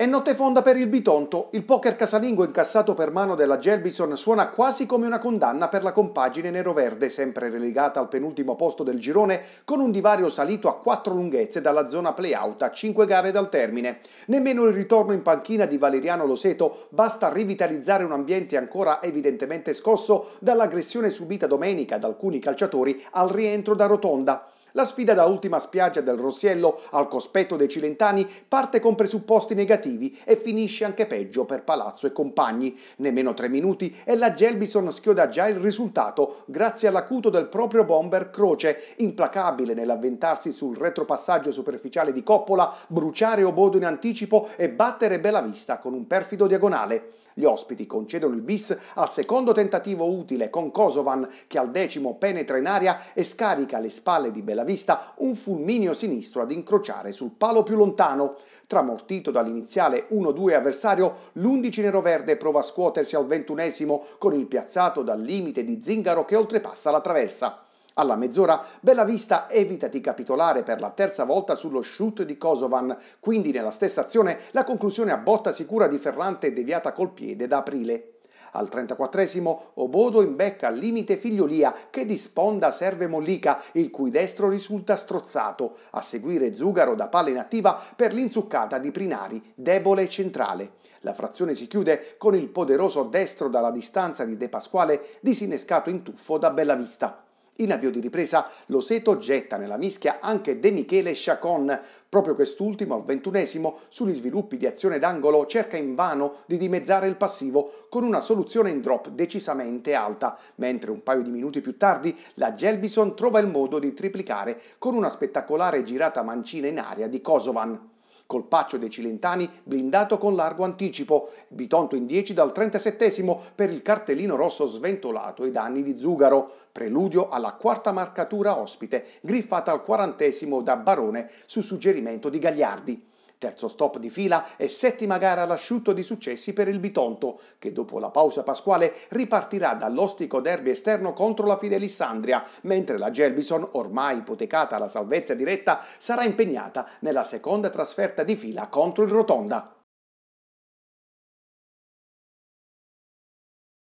È notte fonda per il Bitonto, il poker casalingo incassato per mano della Gelbison suona quasi come una condanna per la compagine nero-verde, sempre relegata al penultimo posto del girone, con un divario salito a quattro lunghezze dalla zona play-out a cinque gare dal termine. Nemmeno il ritorno in panchina di Valeriano Loseto basta a rivitalizzare un ambiente ancora evidentemente scosso dall'aggressione subita domenica da alcuni calciatori al rientro da rotonda. La sfida da ultima spiaggia del Rossiello al cospetto dei cilentani parte con presupposti negativi e finisce anche peggio per Palazzo e compagni. Nemmeno tre minuti e la Gelbison schioda già il risultato grazie all'acuto del proprio bomber Croce, implacabile nell'avventarsi sul retropassaggio superficiale di Coppola, bruciare Obodo in anticipo e battere Bellavista con un perfido diagonale. Gli ospiti concedono il bis al secondo tentativo utile con Kosovan che al decimo penetra in aria e scarica alle spalle di Bellavista un fulminio sinistro ad incrociare sul palo più lontano. Tramortito dall'iniziale 1-2 avversario, l'11 neroverde prova a scuotersi al ventunesimo con il piazzato dal limite di Zingaro che oltrepassa la traversa. Alla mezz'ora Bellavista evita di capitolare per la terza volta sullo shoot di Kosovan, quindi nella stessa azione la conclusione a botta sicura di Ferrante deviata col piede da Aprile. Al 34esimo Obodo imbecca al limite Figliolia che di sponda serve Mollica, il cui destro risulta strozzato, a seguire Zugaro da palla inattiva per l'inzuccata di Prinari, debole e centrale. La frazione si chiude con il poderoso destro dalla distanza di De Pasquale disinnescato in tuffo da Bellavista. In avvio di ripresa, Loseto getta nella mischia anche De Michele Chacon. Proprio quest'ultimo, al ventunesimo, sugli sviluppi di azione d'angolo, cerca invano di dimezzare il passivo con una soluzione in drop decisamente alta, mentre un paio di minuti più tardi la Gelbison trova il modo di triplicare con una spettacolare girata mancina in aria di Kosovan. Colpaccio dei Cilentani blindato con largo anticipo, Bitonto in 10 dal 37 per il cartellino rosso sventolato ai danni di Zugaro, preludio alla quarta marcatura ospite, griffata al quarantesimo da Barone su suggerimento di Gagliardi. Terzo stop di fila e settima gara all'asciutto di successi per il Bitonto, che dopo la pausa pasquale ripartirà dall'ostico derby esterno contro la Fidelissandria, mentre la Gelbison, ormai ipotecata alla salvezza diretta, sarà impegnata nella seconda trasferta di fila contro il Rotonda.